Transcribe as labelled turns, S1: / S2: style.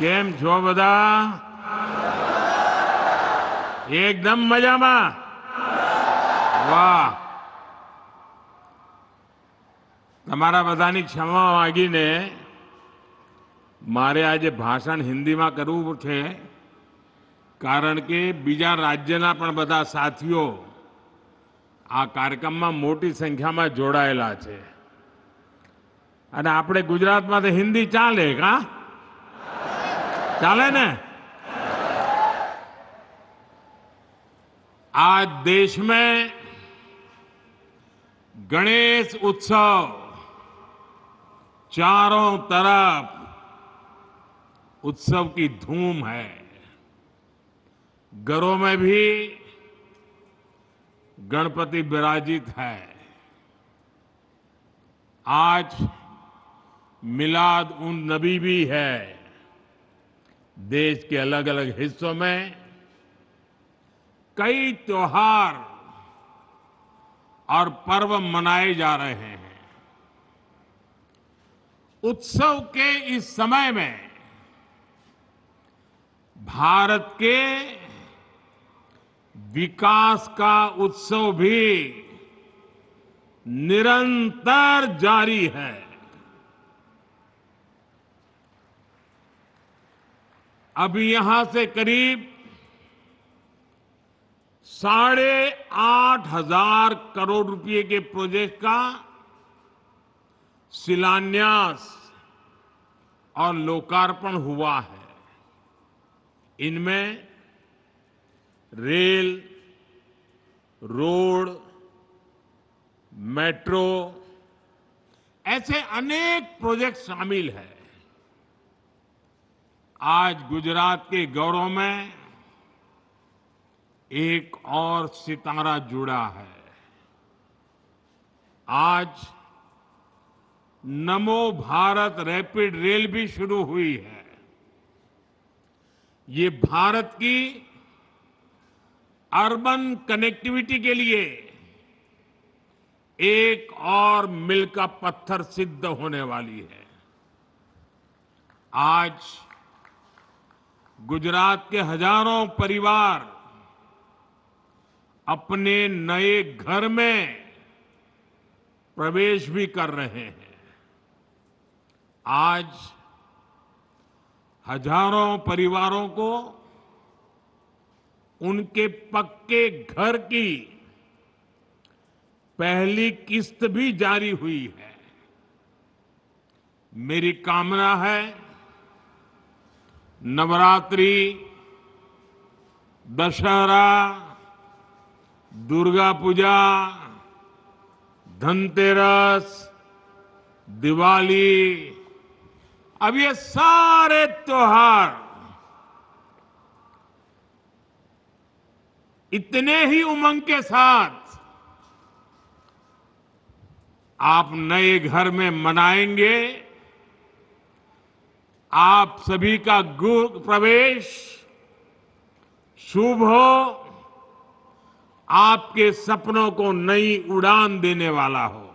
S1: કેમ છો બધા એકદમ મજામાં વાહ તમારા બધાની ક્ષમા માગીને મારે આજે ભાષણ હિન્દીમાં કરવું છે કારણ કે બીજા રાજ્યના પણ બધા સાથીઓ આ કાર્યક્રમમાં મોટી સંખ્યામાં જોડાયેલા છે અને આપણે ગુજરાતમાં તો હિન્દી ચાલે કાં चले न आज देश में गणेश उत्सव चारों तरफ उत्सव की धूम है घरों में भी गणपति विराजित है आज मिलाद उन नबी भी है देश के अलग अलग हिस्सों में कई त्योहार और पर्व मनाए जा रहे हैं उत्सव के इस समय में भारत के विकास का उत्सव भी निरंतर जारी है अब यहां से करीब साढ़े आठ हजार करोड़ रुपए के प्रोजेक्ट का शिलान्यास और लोकार्पण हुआ है इनमें रेल रोड मेट्रो ऐसे अनेक प्रोजेक्ट शामिल हैं आज गुजरात के गौरव में एक और सितारा जुड़ा है आज नमो भारत रैपिड रेल भी शुरू हुई है ये भारत की अर्बन कनेक्टिविटी के लिए एक और मिल का पत्थर सिद्ध होने वाली है आज गुजरात के हजारों परिवार अपने नए घर में प्रवेश भी कर रहे हैं आज हजारों परिवारों को उनके पक्के घर की पहली किस्त भी जारी हुई है मेरी कामना है नवरात्रि दशहरा दुर्गा पूजा धनतेरस दिवाली अब ये सारे त्योहार इतने ही उमंग के साथ आप नए घर में मनाएंगे आप सभी का गुरु प्रवेश शुभ हो आपके सपनों को नई उड़ान देने वाला हो